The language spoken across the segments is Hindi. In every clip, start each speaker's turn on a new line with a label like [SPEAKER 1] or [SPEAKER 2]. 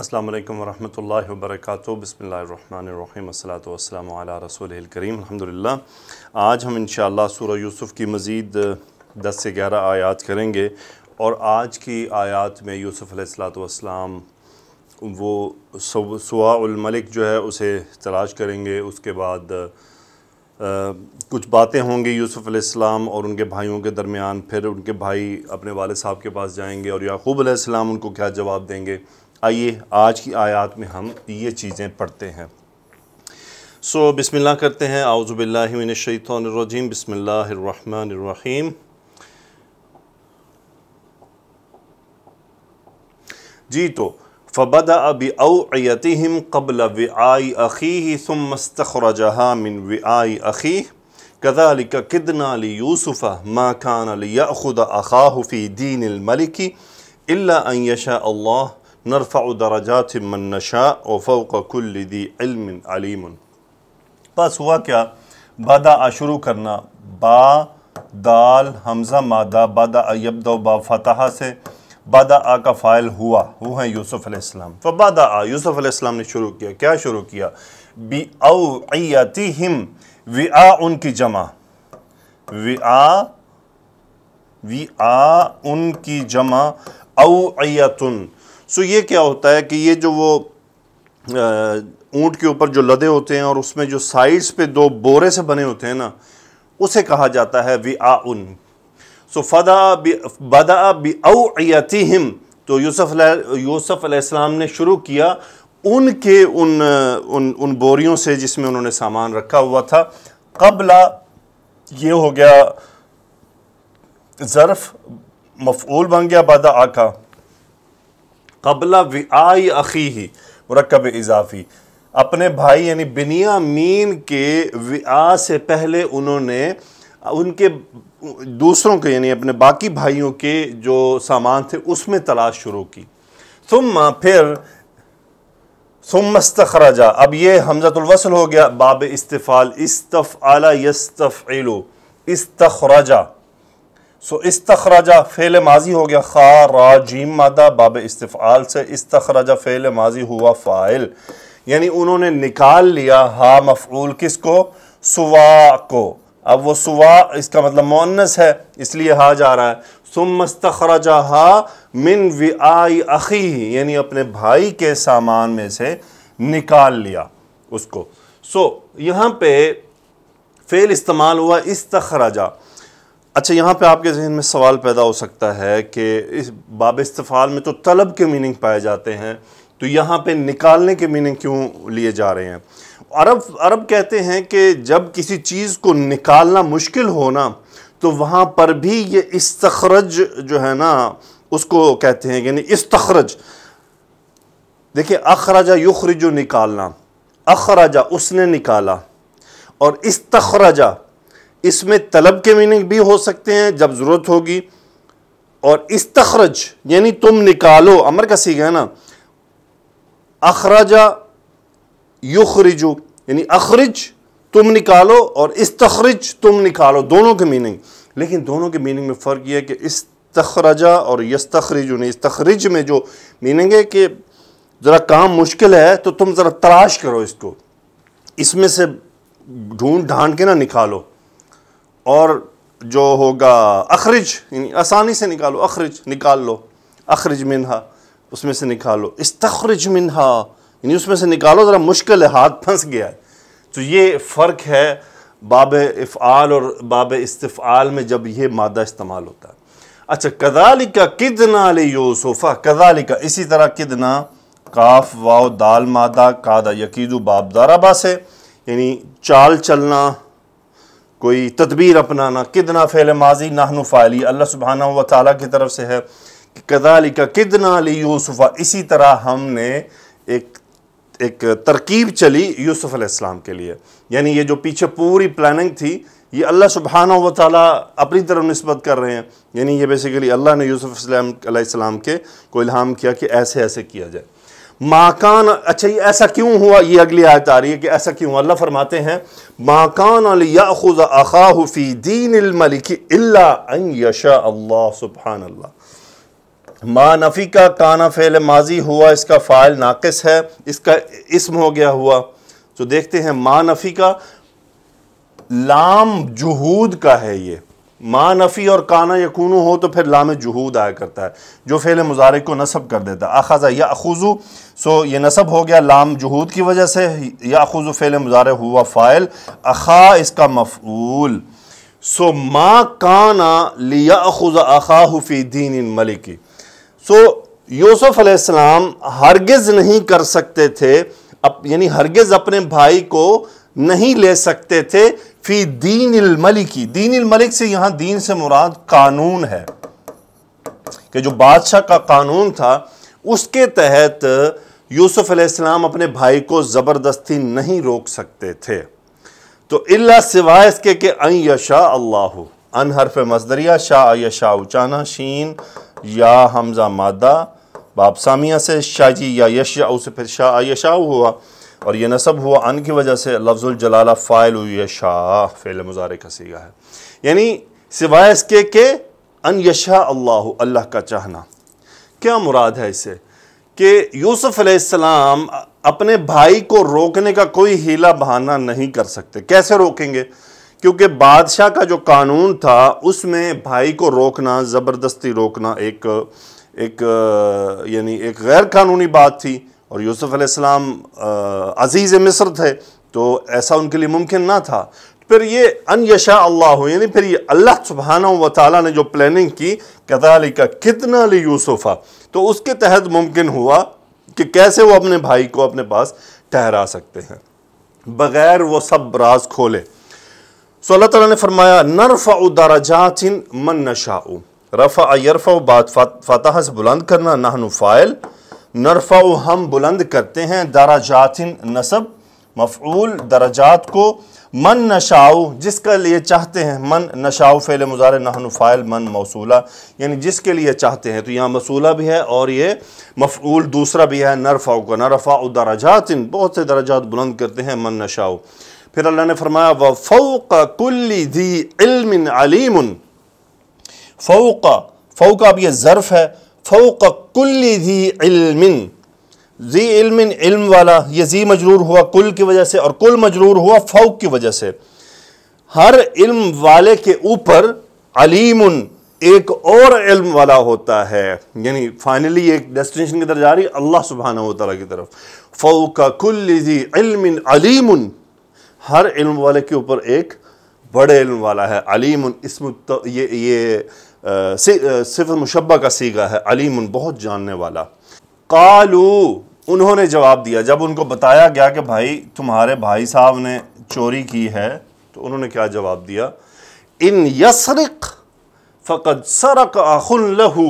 [SPEAKER 1] अल्लाम वरहमल वर्क बसमीम अल्लाम रसूल करीम अलहमदिल्ला आज हम इन सूरह यूसुफ़ की मज़ीद दस से ग्यारह आयात करेंगे और आज की आयात में यूसुफ़ अलैहिस्सलाम वो सुआमलिक जो है उसे तलाश करेंगे उसके बाद आ, कुछ बातें होंगी यूसुफ़ अलैहिस्सलाम और उनके भाइयों के दरमियान फिर उनके भाई अपने वाले साहब के पास जाएंगे और याकूब अलैहिस्सलाम उनको क्या जवाब देंगे आइए आज की आयत में हम ये चीज़ें पढ़ते हैं सो so, बिस्मिल्लाह करते हैं आउज़बिल्लिमिनशैतरजीम बसमीम जी तो फ़बद अब अवतम कबल व आई अखी तुम मस्तखरजहा मिन व आई अखी कदालिक किदना ली यूसुफ़ मा खान लिया खुद अखाहफ़ी दीन मलिकी अल्ला अयशा अल्लाह नरफ़ा दराजात मन नशा वफ़ कुल दी इल्म अलीम बस हुआ क्या बादा शुरू करना बा दाल हमज़ा मादा बादा अयबद बा फतहा से बादा आ का फ़ाइल हुआ वो है यूसुफ़ अलैहिस्सलाम तो बादा आ यूसुफ़ अलैहिस्सलाम ने शुरू किया क्या शुरू किया बी औती हिम वी आ उनकी जमा वी आ वी आ उनकी जमा औतुन सो ये क्या होता है कि ये जो वो ऊँट के ऊपर जो लदे होते हैं और उसमें जो साइड्स पे दो बोरे से बने होते हैं ना उसे कहा जाता है वी आ उन सो फदा बदा बी हिम तो यूसुफ यूसुफ अलैहिस्सलाम ने शुरू किया उनके उन उन उन बोरियों से जिसमें उन्होंने सामान रखा हुआ था कबला ये हो गया ज़रफ़ मफूल बन गया बदा आका कबला विआई अखी ही मरकब इजाफी अपने भाई यानी मीन के विआ से पहले उन्होंने उनके दूसरों के यानी अपने बाकी भाइयों के जो सामान थे उसमें तलाश शुरू की सुम फिर सुमस्तखराजा अब ये हमजतुलवसल हो गया बाब इस्तफ़ाल इस्तफ़ आला यस्तफ़ इस्तखराजा सो तखराजा फ़ेल माजी हो गया खा राजीम मादा बाब इस्तफ़ाल से तखराजा फ़ेल माजी हुआ फ़ाइल यानी उन्होंने निकाल लिया हा मफूल किस को सुवा को अब वो सुवा इसका मतलब मोनस है इसलिए हा जा रहा है सुमस्तखराजा हा मिन वि आई अखी यानी अपने भाई के सामान में से निकाल लिया उसको सो यहाँ पे फ़ेल इस्तेमाल हुआ इस तखराजा अच्छा यहाँ पे आपके जहन में सवाल पैदा हो सकता है कि इस बाब इस्तफ़ाल में तो तलब के मीनिंग पाए जाते हैं तो यहाँ पे निकालने के मीनिंग क्यों लिए जा रहे हैं अरब अरब कहते हैं कि जब किसी चीज़ को निकालना मुश्किल हो ना तो वहाँ पर भी ये इस्तखरज जो है ना उसको कहते हैं यानी इस्तखरज देखिए अखराजा युखरजो निकालना अखराजा उसने निकाला और इस्तखराजा इसमें तलब के मीनिंग भी हो सकते हैं जब ज़रूरत होगी और इस तखरज यानी तुम निकालो अमर का सीख है ना अखराजा युखरिजो यानी अखरिज तुम निकालो और इस तखरज तुम निकालो दोनों के मीनिंग लेकिन दोनों के मीनिंग में फ़र्क यह है कि इस तखराजा और यस्तखरज इस तखरिज में जो मीनिंग है कि ज़रा काम मुश्किल है तो तुम ज़रा तलाश करो इसको इसमें से ढूंढ ढांड के ना निकालो और जो होगा अखरज यानी आसानी से निकालो अखरज निकाल लो अखरज मिनहा उसमें से निकालो इस इस्तखरज मिनहा यानी उसमें से निकालो ज़रा मुश्किल है हाथ फंस गया है तो ये फ़र्क है बाब इफ़ाल और बाब इस्तफ़ाल में जब यह मादा इस्तेमाल होता है अच्छा कदालिका किदना ले यूसुफ़ा कदालिका इसी तरह किदना काफ वाव दाल मादा कादा यकीदु बाब दाराबा से यानी चाल चलना कोई तदबीर अपनाना कितना फ़ैल माजी नाहनु फ़ाली अल्लाह सुबहाना व ताली की तरफ से है कि कदालिका कितना ली यूसुफ़ा इसी तरह हमने एक एक तरकीब चली यूसुफ़ अलैहिस्सलाम के लिए यानी ये जो पीछे पूरी प्लानिंग थी ये अल्लाह सुबहाना व ताली अपनी तरफ नस्बत कर रहे हैं यानी ये बेसिकली अल्लाह ने यूसुफ़ अलैहिस्सलाम के को इल्हाम किया कि ऐसे ऐसे किया जाए माकान अच्छा ये ऐसा क्यों हुआ ये अगली आयत आ रही है कि ऐसा क्यों हुआ अल्लाह फरमाते हैं माकान याखुज अखाहफ़ी दीन मलिक सुबहान अल्लाह मा नफ़ी का काना फ़ैल माजी हुआ इसका फ़ाइल नाकस है इसका इसम हो गया हुआ तो देखते हैं मा नफ़ी का लाम जहूद का है ये माँ नफ़ी और काना यकून हो तो फिर लाम जहूद आया करता है जो फैल मुजारे को नसब कर देता है आखाजा या अखुजू सो ये नसब हो गया लाम जहूद की वजह से या याखुज फ़ैल मुज़ार हुआ फ़ाइल अखा इसका मफूल सो माँ काना खुज अखा फ़ी दीन मलिक सो यूसुफ़ अलैहिस्सलाम हरगिज़ नहीं कर सकते थे अप, यानी हरगिज़ अपने भाई को नहीं ले सकते थे फ़ी दीन मलिकी दीन मलिक से यहाँ दीन से मुराद कानून है कि जो बादशाह का कानून था उसके तहत यूसुफ अलैहिस्सलाम अपने भाई को ज़बरदस्ती नहीं रोक सकते थे तो इल्ला सिवाय इसके के अन यशा अल्लाह अन हरफ मजदरिया शाह यशा उचाना शीन या हमज़ा मादा बाप सामिया से शाहजी या यशा उसे फिर शाह यशा हुआ और यह नसब हुआ अन की वजह से लफ्ज़ुलजलाला फ़ायल यशा फ़ैल मुजारे का सीगा है यानी सिवाय इसके के अन यशा अल्लाह अल्लाह का चाहना क्या मुराद है इसे कि यूसुफ अलैहिस्सलाम अपने भाई को रोकने का कोई हीला बहाना नहीं कर सकते कैसे रोकेंगे क्योंकि बादशाह का जो कानून था उसमें भाई को रोकना ज़बरदस्ती रोकना एक एक यानी एक गैर कानूनी बात थी और यूसुफ अलैहिस्सलाम अज़ीज़ मिस्र थे तो ऐसा उनके लिए मुमकिन ना था फिर ये अन यशा अल्लाह यानी फिर ये अल्लाह सुबहाना व ने जो प्लानिंग की कदाली का कितना ली यूसुफ़ा तो उसके तहत मुमकिन हुआ कि कैसे वो अपने भाई को अपने पास ठहरा सकते हैं बग़ैर वो सब राज खोले सो अल्लाह ताला ने फरमाया नरफ़ा दराजातिन मन नशा रफ़ा यरफ़ा बात फ़तह से बुलंद करना नाहनु फ़ाइल नरफ़ा हम बुलंद करते हैं दराजातिन नसब मफ़ूल दराजात को मन नशाऊ जिसका लिए चाहते हैं मन नशाऊ फ़ैल मुज़ार नाहनुफ़ाइल मन मौसूला यानी जिसके लिए चाहते हैं तो यहाँ मसूला भी है और ये मफूल दूसरा भी है नरफ़ाऊ का नरफ़ा दराजात बहुत से दराजात बुलंद करते हैं मन नशाऊ फिर अल्लाह ने फरमाया व फ़ोका कुल्ली दी इल्म अलीम फ़ौका फ़ौका अब यह ज़र्फ़ है फ़ोका कुल्ली दी इल्मिन जी इल्म इल्म वाला ये जी मजरूर हुआ कुल की वजह से और कुल मजरूर हुआ फ़ौक की वजह से हर इल्म वाले के ऊपर अलीम एक और इल्म वाला होता है यानी फाइनली एक डेस्टिनेशन की तरफ जा रही अल्लाह सुबहाना तला की तरफ फौक कुल जी इल्म अलीम हर इल्म वाले के ऊपर एक बड़े इल्म वाला है अलीम इसम ये ये सिर्फ मुशबा का सीगा है अलीम बहुत जानने वाला कालू उन्होंने जवाब दिया जब उनको बताया गया कि भाई तुम्हारे भाई साहब ने चोरी की है तो उन्होंने क्या जवाब दिया इन यसरक फ़कत सरक आखुल लहू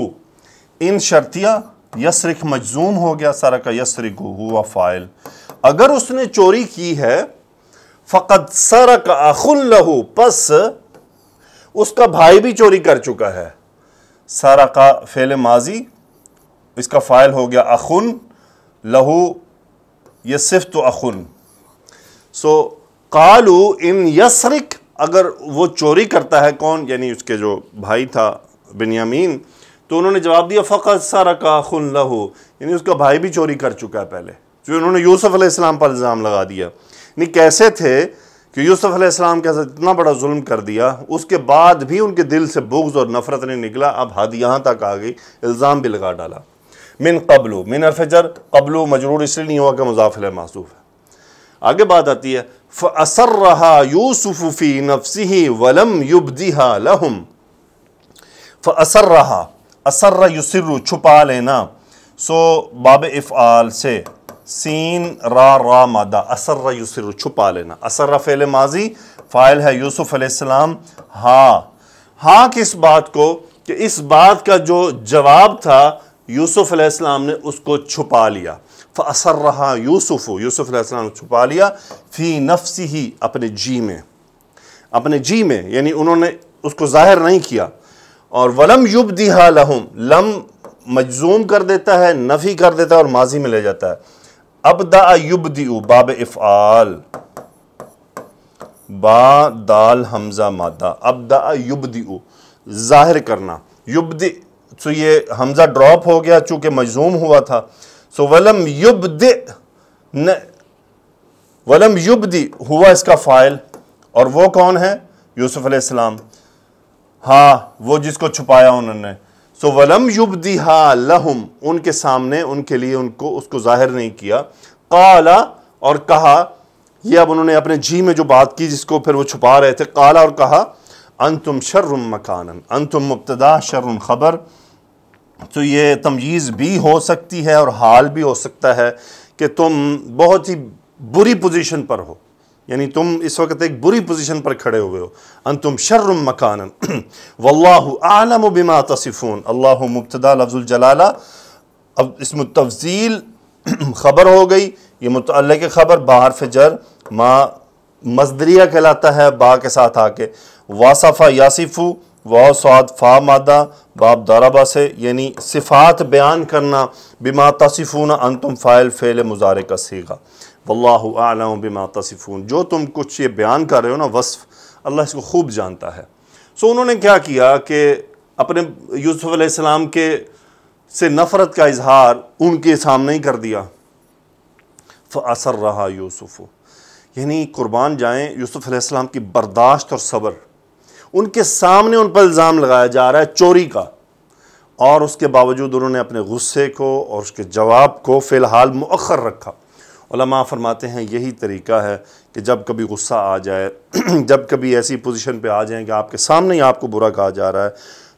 [SPEAKER 1] इन शर्तियाँ यसरक मजजूम हो गया सरक का यसरक हुआ फ़ाइल अगर उसने चोरी की है फ़कत सरक आखुल लहू पस उसका भाई भी चोरी कर चुका है सारा का फेल माजी इसका फ़ाइल हो गया अखुन लहू ये सिर्फ तो अखुन सो कालू इन यसरिक अगर वो चोरी करता है कौन यानी उसके जो भाई था बिनियामीन तो उन्होंने जवाब दिया फ़कत सारा का खुन लहू यानी उसका भाई भी चोरी कर चुका है पहले जो उन्होंने यूसुफ़ अलैहिस्सलाम पर इल्ज़ाम लगा दिया यानी कैसे थे कि यूसुफ़ अलैहिस्सलाम के साथ इतना बड़ा जुल्म कर दिया उसके बाद भी उनके दिल से बुग्ज़ और नफ़रत नहीं निकला अब हद यहाँ तक आ गई इल्ज़ाम भी लगा डाला मिन कबलू मिन अलफजर कबलू मजरूर इसलिए नहीं हुआ कि मुजाफिल मासूफ है आगे बात आती है असर रहा यूसुफ़ी नफसी वलम युबदिहा लहम असर रहा असर युसर छुपा लेना सो बाब इफ़ाल से सीन रा रा मादा असर युसर छुपा लेना असर फ़ैल माजी फ़ाइल है यूसुफ़ अलैहिस्सलाम हाँ हाँ किस बात को कि इस बात का जो जवाब था यूसुफ अलैहिस्सलाम ने उसको छुपा लिया असर रहा यूसुफ़ यूसुफ अलैहिस्सलाम छुपा लिया फ़ी नफ्सी ही अपने जी में अपने जी में यानी उन्होंने उसको ज़ाहिर नहीं किया और वलम युब दिहा लहम लम मजूम कर देता है नफ़ी कर देता है और माजी में ले जाता है अब दुब युब बाब इफ़ाल बा दाल हमज़ा मादा अब दुब युब ज़ाहिर करना युब सो तो ये हमज़ा ड्रॉप हो गया चूंकि मजूम हुआ था सो वलम युब न वलम युब हुआ इसका फ़ाइल और वो कौन है यूसुफ़ अलैहिस्सलाम हाँ वो जिसको छुपाया उन्होंने सो वलम युबदी हा लहुम उनके सामने उनके लिए उनको उसको जाहिर नहीं किया काला और कहा ये अब उन्होंने अपने जी में जो बात की जिसको फिर वो छुपा रहे थे काला और कहा अंतुम शर्रुम मकानन अंतुम मुब्तदा शर्रुम खबर तो ये तमजीज भी हो सकती है और हाल भी हो सकता है कि तुम बहुत ही बुरी पोजीशन पर हो यानी तुम इस वक्त एक बुरी पोजीशन पर खड़े हुए हो अन तुम शर्रम मकान वल्लाहु आलम बिमा तसिफ़ून अल्लाह मुबतदा जलाला अब इसमें तफजील ख़बर हो गई ये मुतल की ख़बर बाहर फजर माँ मजदरिया कहलाता है बा के साथ आके वासफ़ा यासिफ़ू वाह साद फा मादा बाप दाराबा से यानी सिफ़ात बयान करना बिमा तसिफून अंतुम फ़ाइल फ़ेल मुजारे का सीगा आलम बिमा तसिफून जो तुम कुछ ये बयान कर रहे हो ना वसफ़ अल्लाह इसको खूब जानता है सो उन्होंने क्या किया कि अपने यूसुफ़ अलैहिस्सलाम के से नफ़रत का इजहार उनके सामने ही कर दिया असर रहा यूसुफ़ यानी क़ुरबान जाएँ यूसुफ़ अलैहिस्सलाम की बर्दाश्त और सब्र उनके सामने उन पर इल्ज़ाम लगाया जा रहा है चोरी का और उसके बावजूद उन्होंने अपने गुस्से को और उसके जवाब को फ़िलहाल मؤखर रखा उलमा फरमाते हैं यही तरीका है कि जब कभी गुस्सा आ जाए जब कभी ऐसी पोजीशन पे आ जाए कि आपके सामने ही आपको बुरा कहा जा रहा है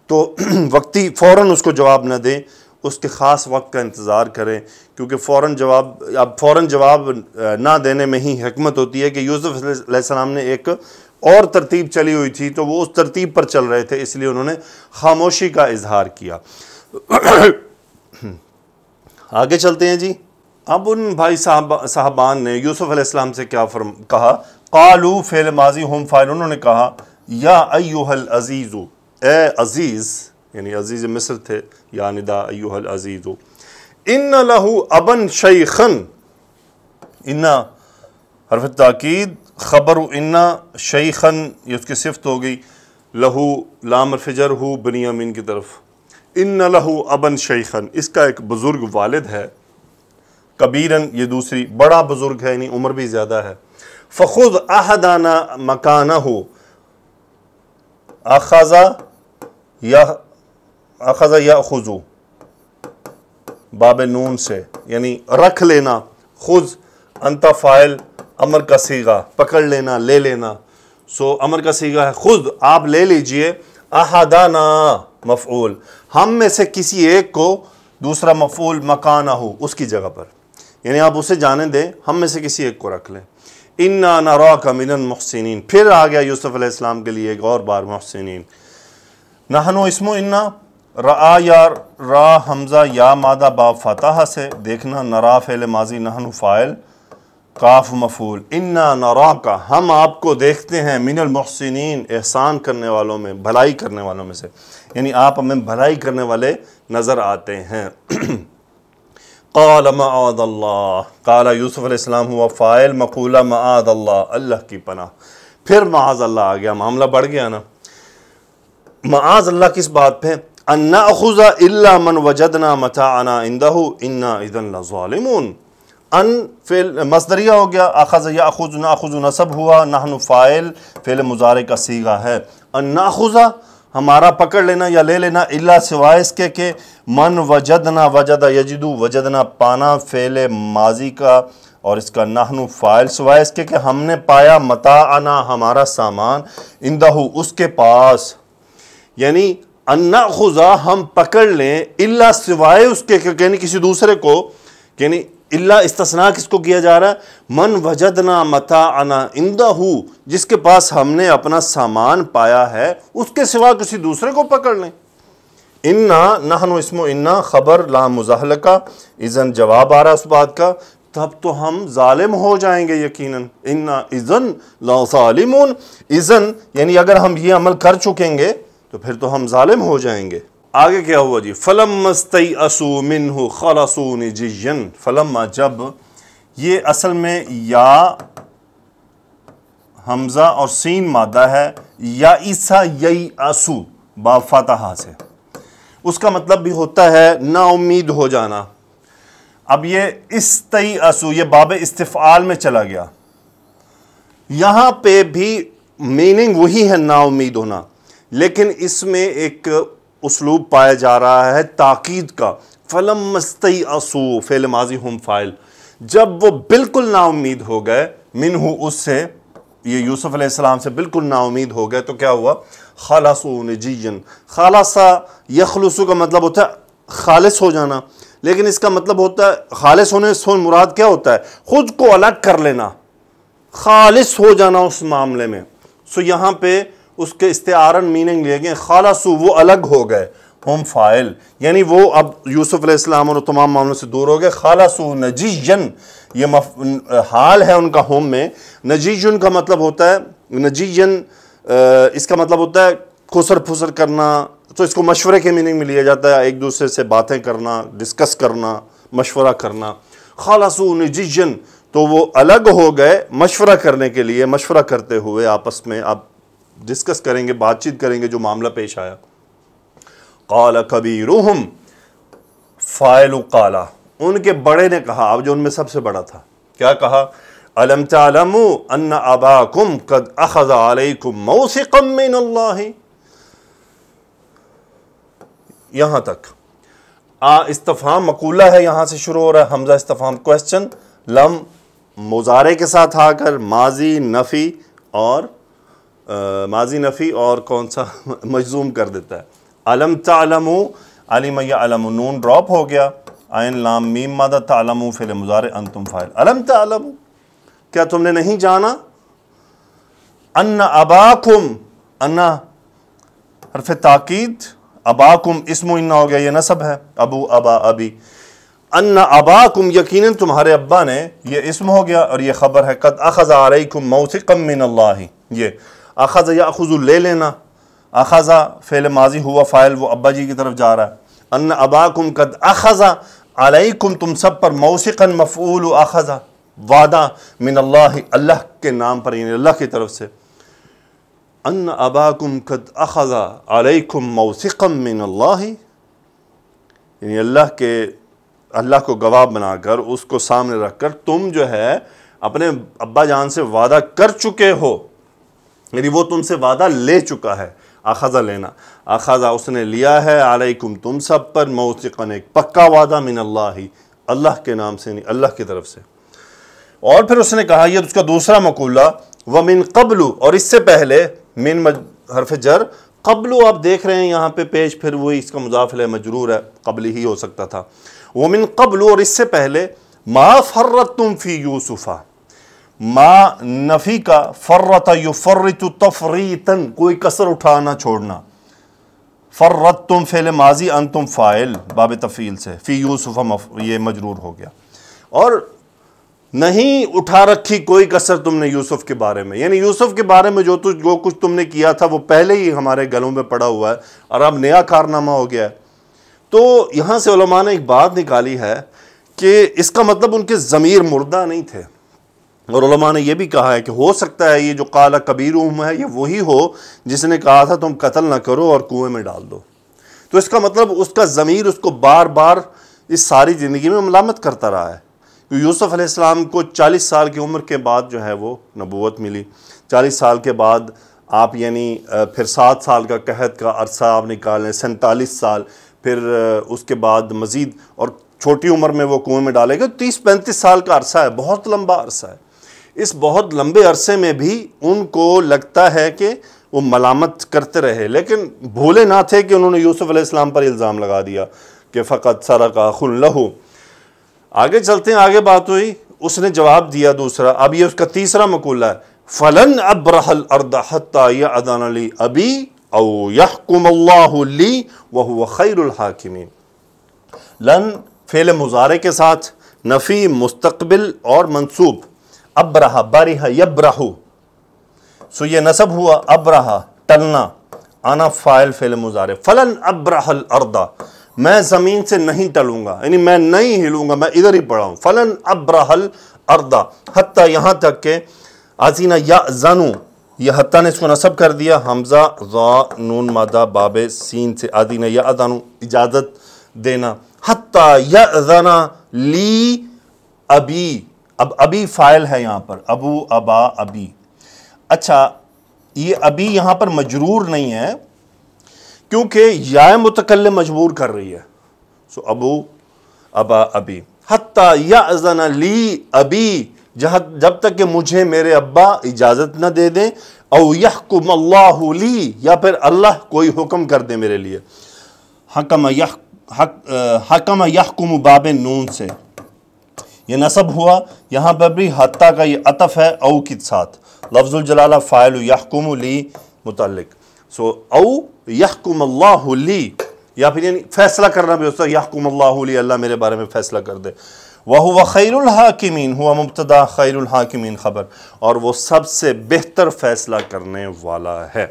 [SPEAKER 1] तो वक्ती फ़ौर उसको जवाब ना दें उसके ख़ास वक्त का इंतज़ार करें क्योंकि फ़ौर जवाब अब फ़ौर जवाब ना देने में ही हमत होती है कि यूसुफ़ ने एक और तरतीब चली हुई थी तो वो उस तरतीब पर चल रहे थे इसलिए उन्होंने खामोशी का इजहार किया आगे चलते हैं जी अब उन भाई साहब साहबान ने यूसुफ अलैहिस्सलाम से क्या फर्म कहा कालू फेल माजी होम फाइल उन्होंने कहा या अयूहल अजीज़ ए अज़ीज़ यानी अजीज़ मिस्र थे या निदा अयूहल अजीज़ इन लहू अबन शैखन इन्ना हरफ ताकीद ख़बर इन्ना शईखन ये उसकी सिफत हो गई लहू लाम फिजर हो बनियामीन की तरफ इन लहू अबन शईखन इसका एक बुज़ुर्ग वालिद है कबीरन ये दूसरी बड़ा बुज़ुर्ग है यानी उम्र भी ज़्यादा है फ़खुद आहदाना मकाना हो आखाजा या आखाजा या खुजू बाब नून से यानी रख लेना खुज अंत फ़ाइल अमर का सीगा पकड़ लेना ले लेना सो अमर का सीगा है खुद आप ले लीजिए अहदाना मफूल हम में से किसी एक को दूसरा मफूल मकाना हो उसकी जगह पर यानी आप उसे जाने दें हम में से किसी एक को रख लें इन्ना नरा का मिनन महसिन फिर आ गया यूसुफ़ अलैहिस्सलाम के लिए एक और बार महसिन नहनो इसमो इन्ना रा या रा हमज़ा या मादा बा फतह से देखना नरा फ़ैल माजी नहनु फ़ाइल काफ मफूल इन्ना नरा का हम आपको देखते हैं मिनल महसिन एहसान करने वालों में भलाई करने वालों में से यानी आप हमें भलाई करने वाले नज़र आते हैं कालमादल्ला काला यूसुफ़ इस्लाम हुआ फ़ाइल मकूला मदल्ला अल्लाह की पनाह फिर माज अल्लाह आ गया मामला बढ़ गया ना माज अल्लाह किस बात पर अन्ना अखुज़ा इल्ला मन वजदना मता आना इंदा इन्ना इदन लजालिमून अन फेल मसदरिया हो गया आखज ना अखुज नाखुज नसब हुआ नाहन फ़ाइल फेल मुजारे का सीगा है अन नाखुजा हमारा पकड़ लेना या ले लेना इला सिवाय इसके के मन वजदना वजदा यजदू वजदना पाना फेल माजी का और इसका नाहनु फ़ाइल सिवाय इसके के हमने पाया मता आना हमारा सामान इंदहू उसके पास यानी अन्ना खुजा हम पकड़ लें इला सिवाय उसके यानी किसी दूसरे को यानी इल्ला इस्तना किसको किया जा रहा है मन वजदना मता अना इंदा हु जिसके पास हमने अपना सामान पाया है उसके सिवा किसी दूसरे को पकड़ लें इन्ना नहन इसमो इन्ना ख़बर ला मुजाहल का इज़न जवाब आ रहा उस बात का तब तो हम ालिम हो जाएंगे यकीनन इन्ना इज़न लालिम इज़न यानी अगर हम ये अमल कर चुकेंगे तो फिर तो हम ालिम हो जाएंगे आगे क्या हुआ जी फ़लम मस्तई असू मिन खलसून जियन फ़लम जब ये असल में या हमज़ा और सीन मादा है या ईसा यई आसू बाफातहा से उसका मतलब भी होता है ना उम्मीद हो जाना अब ये इस तई आसू ये बाब इस्तफ़ाल में चला गया यहाँ पे भी मीनिंग वही है ना उम्मीद होना लेकिन इसमें एक उसलूब पाया जा रहा है ताकीद का फ़लम मस्तई असू फेल माजी हम फ़ाइल जब वो बिल्कुल नाउमीद हो गए मिन हो उससे ये यूसुफ अलैहिस्सलाम से बिल्कुल नाउमीद हो गए तो क्या हुआ खालासून जीजन खालासा यखलसू का मतलब होता है खालिस हो जाना लेकिन इसका मतलब होता है खालिस होने से मुराद क्या होता है ख़ुद को अलग कर लेना खालिस हो जाना उस मामले में सो यहाँ पे उसके इस्तेआरन मीनिंग लिए गए खालासू वो अलग हो गए हम फाइल यानी वो अब यूसुफ अलैहिस्सलाम और तमाम मामलों से दूर हो गए खालासू नजीजन ये हाल है उनका होम में नजीजन का मतलब होता है नजीजन इसका मतलब होता है खुसर फुसर करना तो इसको मशवरे के मीनिंग में लिया जाता है एक दूसरे से बातें करना डिस्कस करना मशवरा करना खालासू नजीजन तो वो अलग हो गए मशवरा करने के लिए मशवरा करते हुए आपस में अब डिस्कस करेंगे बातचीत करेंगे जो मामला पेश आया काला कबीर फ़ायल काला उनके बड़े ने कहा अब जो उनमें सबसे बड़ा था क्या कहा अलम तालम अन्न अबाकुम कद अखज अलैकुम यहां तक आ इस्तफ़ाम मकूला है यहां से शुरू हो रहा है हमजा इस्तफ़ाम क्वेश्चन लम मुजारे के साथ आकर माजी नफ़ी और माजी नफ़ी और कौन सा मजजूम कर देता है अलम तालम अली मैयालम नून ड्रॉप हो गया आयन लाम मीम मादा तालम फिल मुजार अनतुम फ़ायल अलम तलम क्या तुमने नहीं जाना अन्ना अबाकुम अन्ना हरफ ताक़ीद अबाकुम इसमो इन्ना हो गया ये नसब है अबू अबा अबी अन्ना अबाकुम यकीनन तुम्हारे अब्बा ने ये इसम हो गया और ये ख़बर है कद अखज़ आ आरकुम मौसिकम मिन ये आखाजा या अखुज़ु ले लेना आखाजा फ़ैल माजी हुआ फ़ाइल वो अब्बा जी की तरफ जा रहा है अन अबाकुम कद आखाजा अलैकुम तुम सब पर मौसिकन मफूल आखाजा वादा मिन अल्लाह अल्लाह के नाम पर यानी अल्लाह की तरफ से अन अबाकुम कद अखज़ा अलैकुम मौसिकम मिन अल्लाह यानी अल्लाह के अल्लाह को गवाह बनाकर उसको सामने रख कर तुम जो है अपने अब्बा जान से वादा कर चुके हो यानी वो तुमसे वादा ले चुका है आखाजा लेना आखाजा उसने लिया है आलकुम तुम सब पर मौसिकन एक पक्का वादा मिन अल्लाह ही अल्लाह के नाम से नहीं अल्लाह की तरफ से और फिर उसने कहा यह उसका दूसरा मकूला व मिन कबलू और इससे पहले मिन हरफ जर कबलू आप देख रहे हैं यहाँ पे पेश फिर वही इसका मुजाफिल मजरूर है कबल ही हो सकता था वो मिन कबलू और इससे पहले मा फर्रत तुम फ़ी यूसुफ़ा माँ नफ़ी का फ़र्रत तफरी तन कोई कसर उठाना छोड़ना फ़र्रत तुम फेल माजी अन तुम फ़ाइल बाब तफ़ील से फ़ी यूसुफ़ ये मजरूर हो गया और नहीं उठा रखी कोई कसर तुमने यूसुफ के बारे में यानी यूसुफ के बारे में जो तुझ जो कुछ तुमने किया था वो पहले ही हमारे गलों में पड़ा हुआ है और अब नया कारनामा हो गया है तो यहाँ से ने एक बात निकाली है कि इसका मतलब उनके ज़मीर मुर्दा नहीं थे और ने यह भी कहा है कि हो सकता है ये जो काला कबीर उम है ये वही हो जिसने कहा था तुम कत्ल ना करो और कुएं में डाल दो तो इसका मतलब उसका ज़मीर उसको बार बार इस सारी ज़िंदगी में मलामत करता रहा है यूसुफ अलैहिस्सलाम को 40 साल की उम्र के बाद जो है वो नबूवत मिली 40 साल के बाद आप यानी फिर सात साल का कहत का अरसा आप निकालें सैंतालीस साल फिर उसके बाद मज़ीद और छोटी उम्र में वो कुएं में डालेगा तो तीस पैंतीस साल का अरसा है बहुत लंबा अरसा है इस बहुत लंबे अरसे में भी उनको लगता है कि वो मलामत करते रहे लेकिन भूले ना थे कि उन्होंने यूसुफ़ अलैहिस्सलाम पर इल्ज़ाम लगा दिया कि फ़कत सरा का खुल लहू आगे चलते हैं आगे बात हुई उसने जवाब दिया दूसरा अब ये उसका तीसरा मकूला है फलन अब रहल अरदा अदान अली अबी औ यहकुमल्लाहली वह खैरहाकिमीन लन फ़ेल मुजारे के साथ नफ़ी मुस्तबिल और मनसूब अब रहा बारिह यब रहू सो ये नसब हुआ अब रहा टलना आना फ़ाइल फेल मुजारे फलन अब रहल अरदा मैं ज़मीन से नहीं टलूंगा यानी मैं नहीं हिलूंगा मैं इधर ही पड़ा हूं फलन अब रहल अरदा हती यहाँ तक के आजीना या जानू यह हत्ता ने इसको नसब कर दिया हमज़ा ज़ा नून मादा बाबे सीन से आदीना या अदानू इजाज़त देना हत्ता या जाना ली अभी अब अभी फ़ाइल है यहाँ पर अबू अबा अभी अच्छा ये अभी यहाँ पर मजरूर नहीं है क्योंकि या मुतकल मजबूर कर रही है सो अबू अबा अबी हत्ता या अजन ली अभी जहाँ जब तक कि मुझे मेरे अब्बा इजाज़त ना दे दें और यहकुम या फिर अल्लाह कोई हुक्म कर दे मेरे लिए हकम यह हकम यहकुम बाब नून से ये नसब हुआ यहाँ पर भी हती का ये अतफ़ है अव के साथ लफ्ज़ुलजलाला फ़ायल यहकुम ली मुतलक सो अऊ यहकुम ली या फिर यानी फैसला करना भी होता सकता है ली अल्लाह मेरे बारे में फ़ैसला कर दे वह हुआ खैरहाकिमीन हुआ मुबतदा खैरहाकिमीन ख़बर और वह सबसे बेहतर फ़ैसला करने वाला है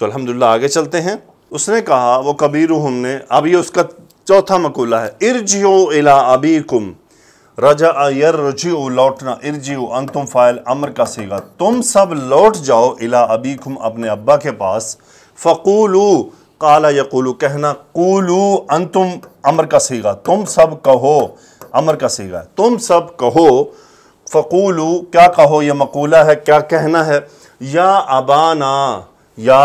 [SPEAKER 1] सो अल्हम्दुलिल्लाह आगे चलते हैं उसने कहा वो कबीर हमने अब ये उसका चौथा मकूला है इर्जियो इला अबीकुम रजा अयर रुचि लौटना इर्जी अंतुम फ़ायल अमर का सीगा तुम सब लौट जाओ इला खुम अपने अब्बा के पास फ़कूलू काला यकूलू कहना कूलू अंतुम अमर का सीगा तुम सब कहो अमर का सीगा तुम सब कहो फ़कूलू क्या कहो यह मकूला है क्या कहना है या अबाना या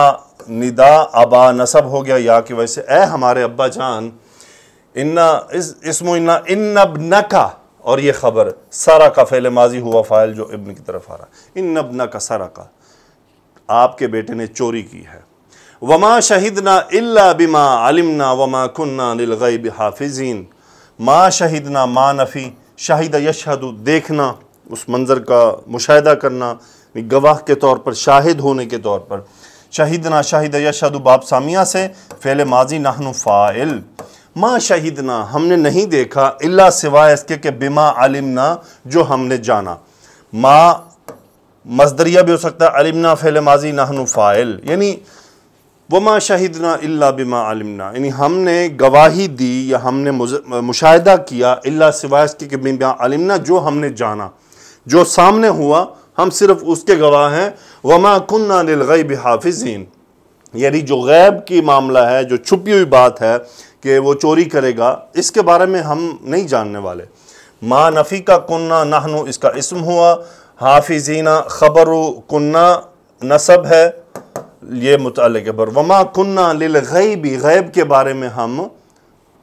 [SPEAKER 1] निदा अबा नसब हो गया या की वजह से ए हमारे अब्बा जान इन्ना इस इसमो इन्ना इन्नब नका और ये ख़बर सारा का फ़ैल माजी हुआ फ़ाइल जो इब्न की तरफ आ रहा इन नबना का सारा का आपके बेटे ने चोरी की है वमा शहीदना इल्ला बिमा आलिमना वमा कुन्ना दिलगैब हाफिजीन माँ शहीदना माँ नफ़ी शाहिद यशहद देखना उस मंज़र का मुशाह करना गवाह के तौर पर शाहिद होने के तौर पर शहीदना शाहिद यशहद बाप सामिया से फ़ैल माजी नाहनु फ़ाइल माँ ना हमने नहीं देखा इल्ला सिवाय इसके के बिमा आलिमना जो हमने जाना माँ मजदरिया भी हो सकता है ना फ़ैल माजी नाहन फ़ाइल यानी शहीद शहीदना इल्ला बिमा ना यानी हमने गवाही दी या हमने मुशाहिदा किया इल्ला सिवाय इसके के बिमा ना जो हमने जाना जो सामने हुआ हम सिर्फ उसके गवाह हैं वमा कन्ना लगैब हाफिजीन यानी जो गैब की मामला है जो छुपी हुई बात है कि वो चोरी करेगा इसके बारे में हम नहीं जानने वाले माँ नफ़ी का कुन्ना नाहनु इसका इसम हुआ हाफिजीना खबर कुन्ना नसब है ये मुतल बर वमा कुन्ना लिल गैबी गैब के बारे में हम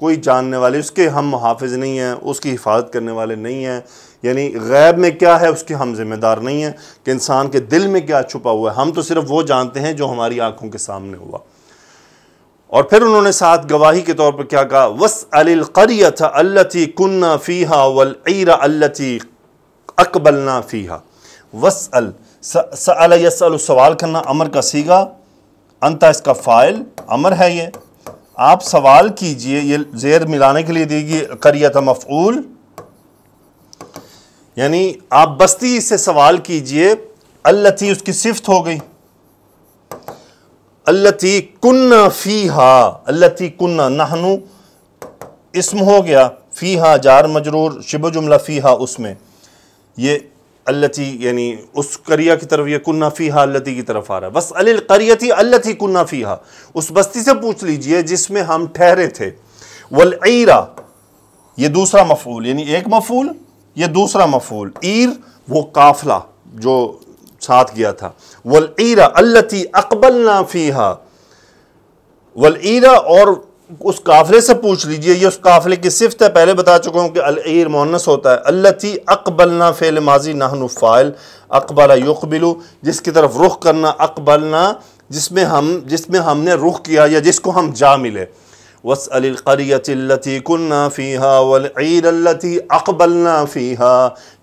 [SPEAKER 1] कोई जानने वाले उसके हम मुहाफ़िज नहीं हैं उसकी हिफाजत करने वाले नहीं हैं यानी गैब में क्या है उसके हम ज़िम्मेदार नहीं हैं कि इंसान के दिल में क्या छुपा हुआ है हम तो सिर्फ वो जानते हैं जो हमारी आंखों के सामने हुआ और फिर उन्होंने साथ गवाही के तौर पर क्या कहा वस करियत अल्लती कुन्ना फ़ीहा ईरा अल्लती अकबलना फ़ीहा वस अल सल सवाल करना अमर का सीगा अंता इसका फ़ाइल अमर है ये आप सवाल कीजिए ये जेर मिलाने के लिए देगी करियत मफूल यानी आप बस्ती से सवाल कीजिए अल्लती उसकी सिफ्त हो गई अल्लती कुन्ना फ़ीहा अल्लती कुन्ना नहनु इसम हो गया फ़ीहा जार मजरूर शिब जुमला फ़ीहा उसमें ये अल्लती यानी उस करिया की तरफ ये कुन्ना फ़ीहा अल्लती की तरफ आ रहा है बस अलिल करियती अल्लती कुन्ना फ़ीहा उस बस्ती से पूछ लीजिए जिसमें हम ठहरे थे वलईरा ये दूसरा मफूल यानी एक मफूल ये दूसरा मफूल ईर वो काफला जो साथ गया था ईरा अल्लती अकबल नाफीहा ईरा और उस काफले से पूछ लीजिए ये उस काफले की सिफत है पहले बता चुका हूँ कि ईर मोनस होता है अल्लती ना फ़ेल माजी नाहन फ़ाइल अकबला युकबिलू जिसकी तरफ रुख करना अकबल ना जिसमें हम जिसमें हमने रुख किया या जिसको हम जा मिले वस अलकरियती कुन्ना फ़ीहा वलईर अल्लती ना फ़ीहा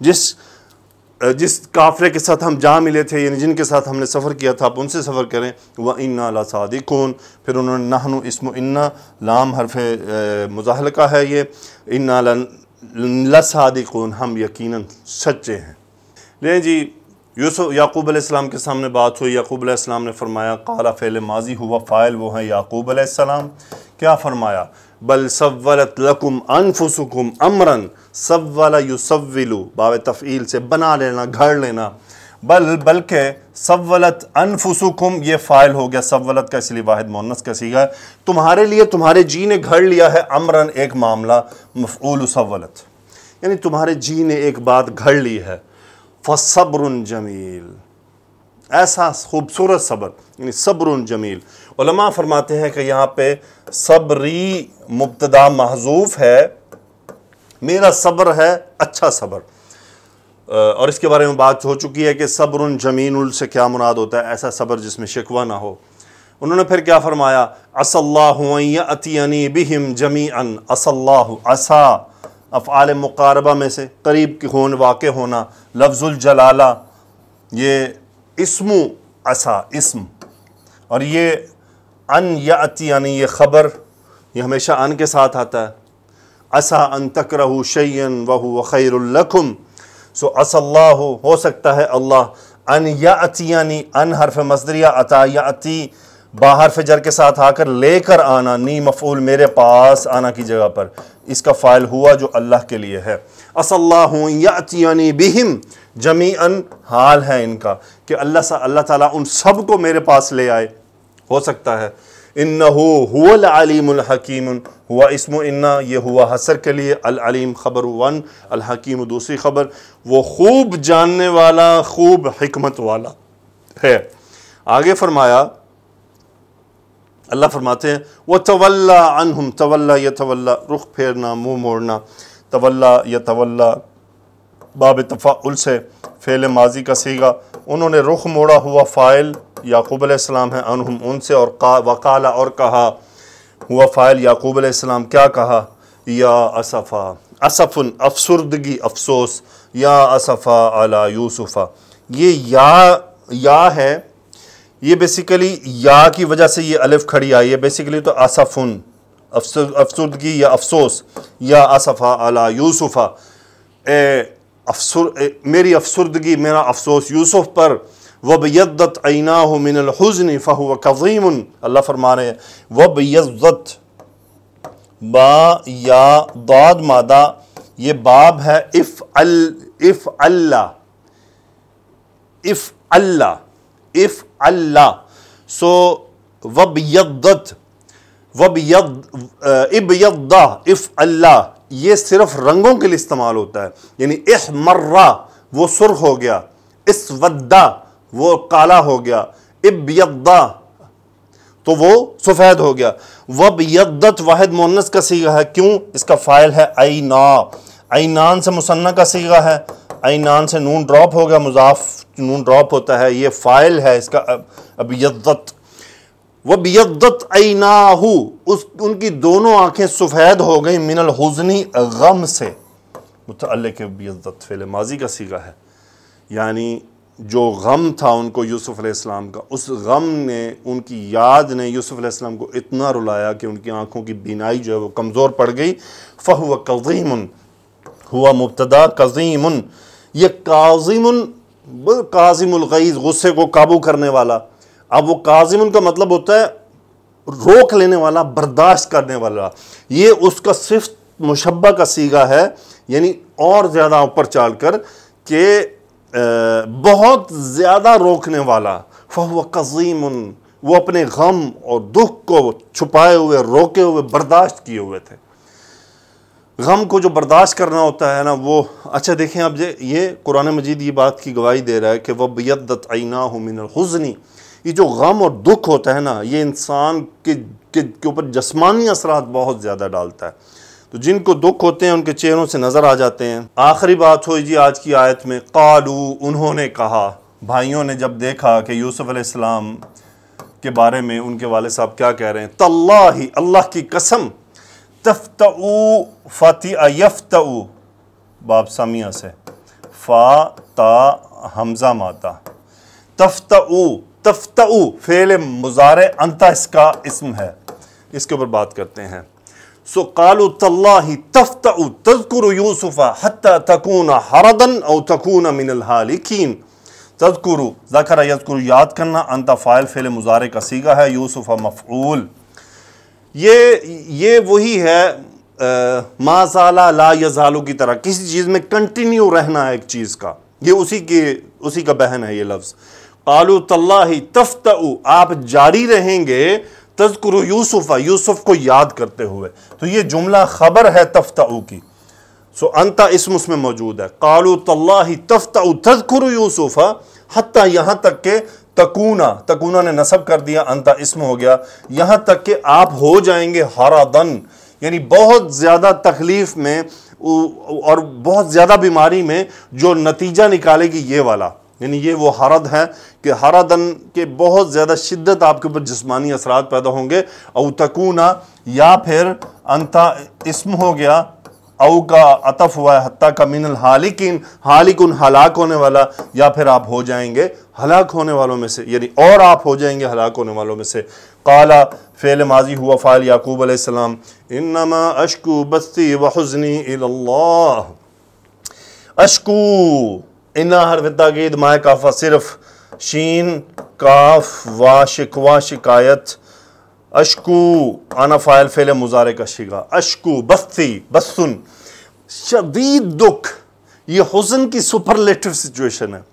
[SPEAKER 1] जिस जिस काफ़रे के साथ हम जहाँ मिले थे यानी जिनके साथ हमने सफ़र किया था आप उनसे सफ़र करें वह इन्ना ला सादिकून फिर उन्होंने नाहनु इसम इन्ना लाम हरफ मुजाहल का है ये इन्ना ला सादिकून हम यकीनन सच्चे हैं लें जी यूसुफ याकूब अलैहिस्सलाम के सामने बात हुई याकूब अलैहिस्सलाम ने फरमाया काला फ़ैल माजी हुआ फ़ाइल वो है याकूब अलैहिस्सलाम क्या फरमाया बल सवलत लकुम अनफुसुकुम अमरन सवल युसविलु बाव तफ़ील से बना लेना घर लेना बल बल्कि सवलत अनफुसुकुम ये फ़ाइल हो गया सवलत का इसलिए वाहिद मोनस का सीगा तुम्हारे लिए तुम्हारे जी ने घर लिया है अमरन एक मामला मफूल सवलत यानी तुम्हारे जी ने एक बात घड़ ली है फब्र जमील ऐसा खूबसूरत सब्र यानी सब्र जमील उलमा फरमाते हैं कि यहाँ पे सबरी मुबतदा महजूफ है मेरा सब्र है अच्छा सब्र और इसके बारे में बात हो चुकी है कि सब्र जमीन उल से क्या मुराद होता है ऐसा सब्र जिसमें शिकवा ना हो उन्होंने फिर क्या फरमाया असल्लातियनी बिहिम जमी अन असल्लाह असा अफ़ाल मुकारबा में से करीब के होन वाक़ होना लफ्ज़ुलजलाला ये इसम असा इसम और ये अन या अति यानी ये ख़बर ये हमेशा अन के साथ आता है असा अन तक रहू शैन वह ख़ैरकुम सो असल्ला हो सकता है अल्लाह अन या अति यानी अन हरफ मजदरिया अता या अति बाहर फजर के साथ आकर लेकर आना नी मफूल मेरे पास आना की जगह पर इसका फ़ाइल हुआ जो अल्लाह के लिए है असल्ला यानी बिहिम जमी अन हाल है इनका कि अल्लाह सा अल्लाह ताला उन सब को मेरे पास ले आए हो सकता है इन्ना हकीम हुआ इसम इन्ना ये हुआ हसर के लिए अलीम ख़बर वन अलहकीम दूसरी ख़बर वो खूब जानने वाला खूब हमत वाला है आगे फरमाया अल्लाह फरमाते हैं वह तवल्ला हम तवल्ला या तवल्ला रुख फेरना मुँह मोड़ना तवल्ला या तवल्ला बाब उल से फ़ेल माजी का सीगा उन्होंने रुख मोड़ा हुआ फ़ाइल याकूब अलैहिस्सलाम हैं अनहुम उनसे और वकाला और कहा हुआ फ़ाइल याकूब आसमाम क्या कहा या असफ़ा असफ़ुन अफसरदगी अफसोस या असफ़ा अला यूसुफ़ा ये या या है ये बेसिकली या की वजह से ये अलिफ खड़ी आई है बेसिकली तो असफ़ुन अफसरदगी या अफसोस या असफ़ा अला यूसुफ़ा अफसर मेरी अफसरदगी मेरा अफसोस यूसुफ़ पर वबयदत आइना हो मिनलहजन व कवीम अल्लाह फरमा रहे हैं वबयजत बा या दाद मादा ये बाब है इफ़ अल इफ़ अल्लाह इफ़ अल्लाह इफ़ अल्लाह सो वबयदत वबयद इबयदा इफ़ अल्लाह ये सिर्फ रंगों के लिए इस्तेमाल होता है यानी इह मर्रा वो सुर्ख हो गया इस वद्दा वो काला हो गया इबयदा तो वो सफ़ेद हो गया वब यद्दत वाहिद मोनस का सीगा है क्यों इसका फ़ाइल है आई ना आई नान से मुसन्ना का सीगा है आई नान से नून ड्रॉप हो गया मुजाफ नून ड्रॉप होता है ये फ़ाइल है इसका अब यद्दत वब यद्दत हो उस उनकी दोनों आंखें सफ़ेद हो गई मिनल हुजनी गम से मुतल के यद्दत माजी का सीगा है यानी जो गम था उनको यूसुफ़ अलैहिस्सलाम का उस गम ने उनकी याद ने यूसुफ़ अलैहिस्सलाम को इतना रुलाया कि उनकी आंखों की बीनाई जो है वो कमज़ोर पड़ गई फ़हुआ कजीम हुआ मुबतदा कज़ीम ये काजिमन काजिमगैज़ गुस्से को काबू करने वाला अब वो काजिम का मतलब होता है रोक लेने वाला बर्दाश्त करने वाला ये उसका सिर्फ मुशबा का सीगा है यानी और ज़्यादा ऊपर चाल कर के बहुत ज़्यादा रोकने वाला फ़ह कज़ीम वो अपने गम और दुख को छुपाए हुए रोके हुए बर्दाश्त किए हुए थे गम को जो बर्दाश्त करना होता है ना वो अच्छा देखें अब ये कुरान मजीद ये बात की गवाही दे रहा है कि वह बैदत आइना मिनलहजनी ये जो गम और दुख होता है ना ये इंसान के के ऊपर जस्मानी असरात बहुत ज़्यादा डालता है तो जिनको दुख होते हैं उनके चेहरों से नज़र आ जाते हैं आखिरी बात हुई जी आज की आयत में कालू उन्होंने कहा भाइयों ने जब देखा कि यूसुफ़ अलैहिस्सलाम के बारे में उनके वाले साहब क्या कह रहे हैं तल्ला ही अल्लाह की कसम तफ्तऊ फ़ति यफ्तऊ बाप सामिया से फ़ा ता हमज़ा माता तफ्तऊ तफ्तऊ फेल मुजार अंता इसका इसम है इसके ऊपर बात करते हैं सो कालू तल्लाही तफ्ता तजकुर यूसुफ़ा हत्ता तकून हरदन और तकून मिनल हालिकीन तजकुरु जखर यजकुर याद करना अंता फ़ायल फेल मुजारे का सीगा है यूसुफ़ मफ़ूल ये ये वही है आ, मा जाला ला यजालू की तरह किसी चीज़ में कंटिन्यू रहना है एक चीज़ का ये उसी के उसी का बहन है ये लफ्ज़ कालू तल्ला तफ्ता आप जारी रहेंगे तस्कुर यूसुफ यूसुफ को याद करते हुए तो ये जुमला ख़बर है तफ्ताऊ की सो अंता इसम उसमें मौजूद है कालू तल्ला तफ्ताऊ तस्कुर यूसुफ हती यहाँ तक के तकूना तकूना ने नसब कर दिया अंता इसम हो गया यहाँ तक के आप हो जाएंगे हरा दन यानी बहुत ज़्यादा तकलीफ़ में और बहुत ज़्यादा बीमारी में जो नतीजा निकालेगी ये वाला यानी ये वो हरद है कि हरदन के बहुत ज़्यादा शिद्दत आपके ऊपर जिसमानी असरा पैदा होंगे अवतकूना या फिर अंता इसम हो गया अव का अतफ हुआ है हती का मिनल हालिकिन हालिकुन हलाक होने वाला या फिर आप हो जाएंगे हलाक होने वालों में से यानी और आप हो जाएंगे हलाक होने वालों में से काला फ़ेल माजी हुआ फ़ाल याकूब अलैहिस्सलाम इन्नमा अशकू बस्ती वहजनी अशकू इना हरविता गीत माह काफ़ा सिर्फ शीन काफ वा शिकवा शिकायत अशकू आना फ़ायल फेले मुजारे का शिका अशकू बस्ती बस्तुन शदीद दुख ये हुजन की सुपरलेटिव सिचुएशन है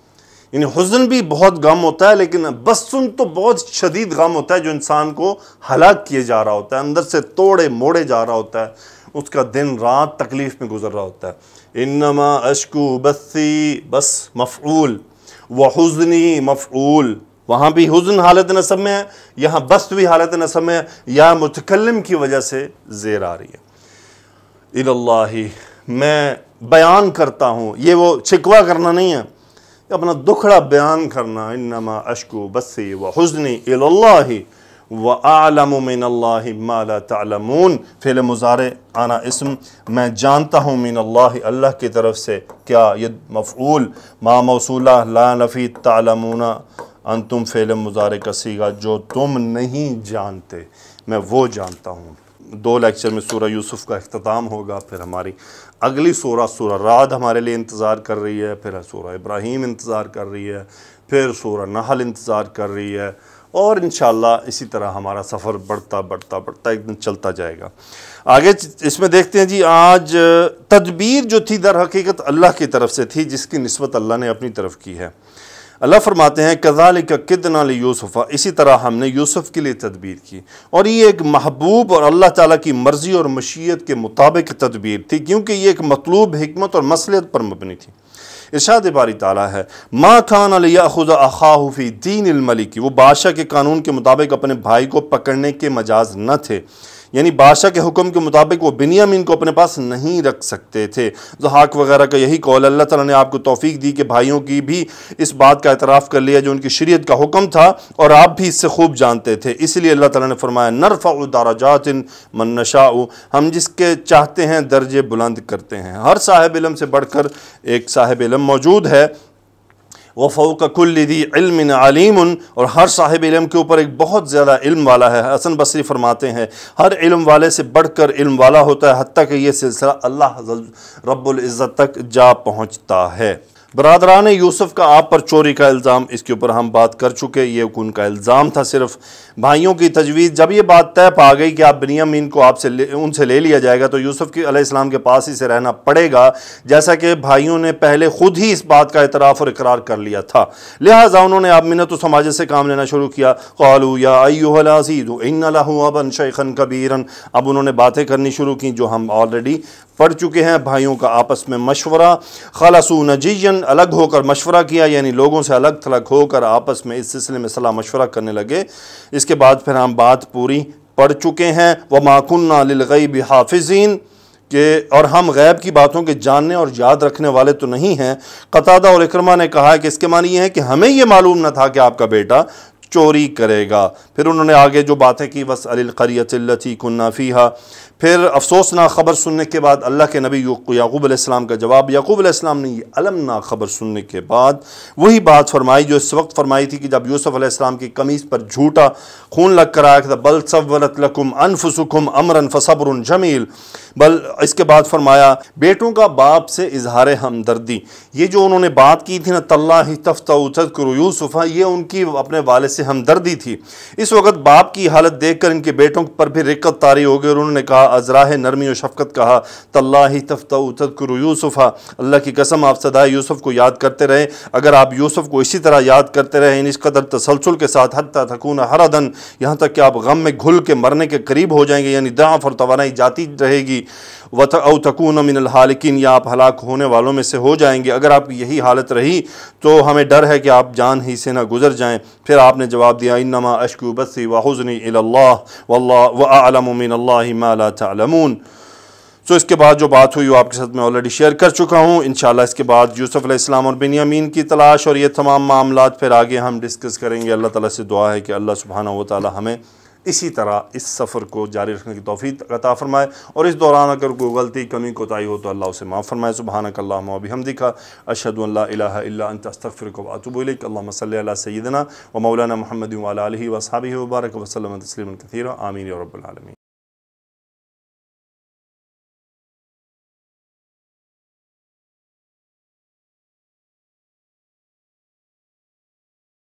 [SPEAKER 1] यानी हुजन भी बहुत गम होता है लेकिन बस्तुन तो बहुत शदीद गम होता है जो इंसान को हलाक किए जा रहा होता है अंदर से तोड़े मोड़े जा रहा होता है उसका दिन रात तकलीफ़ में गुजर रहा होता है इनमा अशकू बसी बस मफ़ूल व हज़नी मफ़ूल वहाँ भी हज़न हालत नसब में है यहाँ बस भी हालत नसब में है या मुतकलम की वजह से जेर आ रही है इल्लाही मैं बयान करता हूँ ये वो शिकवा करना नहीं है अपना दुखड़ा बयान करना इनमा अशकू बसी व हज़नी ही व आलमिनल्ला तमून फ़िल मुज़ार आना इसम मैं जानता हूँ मिन अल्लाह अल्लाह की तरफ से क्या ये मफ़ूल मा मौसूला ला नफ़ी तालमूना अन तुम फ़िल मुजारे का सीगा जो तुम नहीं जानते मैं वो जानता हूँ दो लेक्चर में सूरह यूसुफ का अख्ताम होगा फिर हमारी अगली सूरह सूरह राद हमारे लिए इंतज़ार कर रही है फिर सूरह इब्राहिम इंतज़ार कर रही है फिर सूरह नहल इंतज़ार कर रही है और इन इसी तरह हमारा सफ़र बढ़ता बढ़ता बढ़ता एक दिन चलता जाएगा आगे इसमें देखते हैं जी आज तदबीर जो थी दर हकीकत अल्लाह की तरफ से थी जिसकी नस्बत अल्लाह ने अपनी तरफ की है अल्लाह फरमाते हैं कज़ाल का किदना यूसुफ़ा इसी तरह हमने यूसुफ़ के लिए तदबीर की और ये एक महबूब और अल्लाह ताला की मर्ज़ी और मशीयत के मुताबिक तदबीर थी क्योंकि ये एक मतलूब हमत और मसलियत पर मबनी थी इशाद बारी ताला है माँ खान अलिया खुद अखाहफ़ी दीन मलिकी वो बादशाह के कानून के मुताबिक अपने भाई को पकड़ने के मजाज न थे यानी बादशाह के हुक्म के मुताबिक वो बिनियामीन को अपने पास नहीं रख सकते थे जहाक वगैरह का यही कॉल अल्लाह ताला ने आपको तोफीक दी कि भाइयों की भी इस बात का एतराफ़ कर लिया जो उनकी शरीयत का हुक्म था और आप भी इससे खूब जानते थे इसलिए अल्लाह ताला ने फरमाया नरफ़ाराजात मनशाऊ हम जिसके चाहते हैं दर्जे बुलंद करते हैं हर साहिब इलम से बढ़कर एक साहिब इलम मौजूद है व फ़ौक दी इल्म आलिम और हर साहिब इलम के ऊपर एक बहुत ज़्यादा इल्म वाला है हसन बसरी फरमाते हैं हर इल्म वाले से बढ़ कर इल्म वाला होता है हती कि यह सिलसिला अल्लाह रब्ज़त तक जा पहुँचता है बरदरान यूसुफ का आप पर चोरी का इल्ज़ाम इसके ऊपर हम बात कर चुके ये उनका इल्ज़ाम था सिर्फ भाइयों की तजवीज़ जब ये बात तय पा गई कि आप बिनियामीन को आपसे उनसे ले लिया जाएगा तो यूसुफ की अलैहिस्सलाम के पास ही से रहना पड़ेगा जैसा कि भाइयों ने पहले ख़ुद ही इस बात का इतराफ़ और इकरार कर लिया था लिहाजा उन्होंने आप मिनत समाज से काम लेना शुरू किया कौलू या अयूलाजीद इन अबन शेखन कबीरन अब उन्होंने बातें करनी शुरू की जो हम ऑलरेडी पढ़ चुके हैं भाइयों का आपस में मशवरा खलासू नजीजन अलग होकर मशवरा किया यानी लोगों से अलग थलग होकर आपस में इस सिलसिले में सलाह मशवरा करने लगे इसके बाद फिर हम बात पूरी पढ़ चुके हैं व माकुन्ना ललगैब हाफिजीन के और हम गैब की बातों के जानने और याद रखने वाले तो नहीं हैं कतादा और इक्रमा ने कहा है कि इसके मानी ये है कि हमें ये मालूम न था कि आपका बेटा चोरी करेगा फिर उन्होंने आगे जो बातें की बस कुन्नाफी हा फिर अफसोसनाक ख़बर सुनने के बाद अल्लाह के नबी याकूब अलैहिस्सलाम का जवाब याकूब अलैहिस्सलाम ने अलम अलमनाक ख़बर सुनने के बाद वही बात फरमाई जो इस वक्त फरमाई थी कि जब यूसुफ अलैहिस्सलाम की कमीज़ पर झूठा खून लग कर आया था बल सवलत लकुम अनफसुकुम अमरन फसबर जमील बल इसके बाद फरमाया बेटों का बाप से इजहार हमदर्दी ये जो उन्होंने बात की थी ना तल्ला ही तफ्ता करो यूसुफ़ा ये उनकी अपने वाले से हमदर्दी थी इस वक्त बाप की हालत देख कर इनके बेटों पर भी रिक्कत तारी हो गई और उन्होंने कहा अजराह नरमी और शफकत कहा तल्ला ही तफ्ता तदकुर यूसुफ़ा अल्लाह की कसम आप सदाए यूसुफ़ को याद करते रहें अगर आप यूसुफ़ को इसी तरह याद करते रहें इस कदर तसलसल के साथ हती थकून हरा दन यहाँ तक कि आप गम में घुल के मरने के करीब हो जाएंगे यानी दाँफ और तोानाई जाती रहेगी वत तकून हालकिन या आप हलाक होने वालों में से हो जाएंगे अगर आप यही हालत रही तो हमें डर है कि आप जान ही से ना गुजर जाएं फिर आपने जवाब दिया इनमा अशकू बसी वाहजनी अल्लाह वल्ला वमिन माला सो तो इसके बाद जो बात हुई वो आपके साथ मैं ऑलरेडी शेयर कर चुका हूँ इन इसके बाद यूसुफ़ इस्लाम और बिनियामीन की तलाश और ये तमाम मामला फिर आगे हम डिस्कस करेंगे अल्लाह ताला से दुआ है कि अल्लाह सुबहाना व ताली हमें इसी तरह इस सफ़र को जारी रखने की तोफ़ी अता फ़रमाए और इस दौरान अगर कोई गलती कमी कोताही हो तो अल्लाह उसे माफ़ फरमाए सुबहान कल्लाबी हम दिखा अशदुल्लास्तफ़िर को सल सैदना व मौलाना महमदी वाली वसाबी वबारक वसलम तस्लिम कथीर आमीन रबालमी